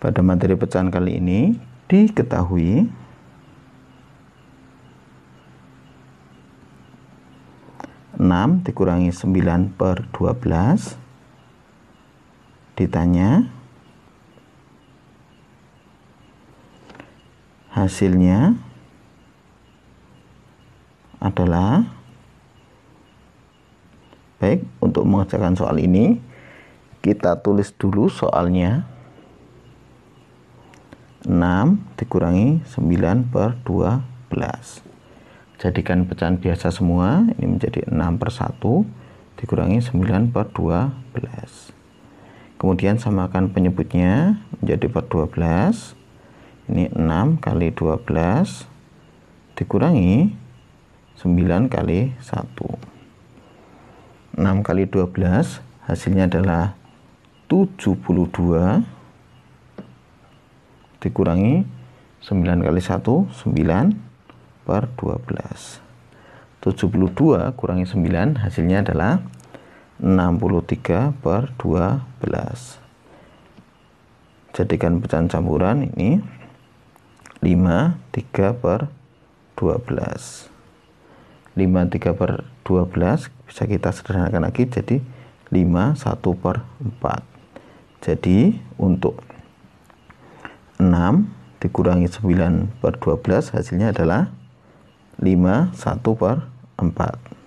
Pada materi pecahan kali ini diketahui enam dikurangi sembilan per dua belas ditanya hasilnya adalah baik untuk mengerjakan soal ini kita tulis dulu soalnya 6 dikurangi 9 per 12 jadikan pecahan biasa semua ini menjadi 6 per 1 dikurangi 9 per 12 kemudian samakan penyebutnya menjadi per 12 ini 6 kali 12 dikurangi 9 kali 1 6 kali 12 hasilnya adalah 72 dikurangi 9 kali 1 9 per 12 72 kurangi 9 hasilnya adalah 63 per 12 jadikan pecahan campuran ini 5 3 per 12 5 3 per 12 bisa kita sederhanakan lagi jadi 5 1 per 4 jadi untuk 6 dikurangi 9 per 12 hasilnya adalah 5 1 per 4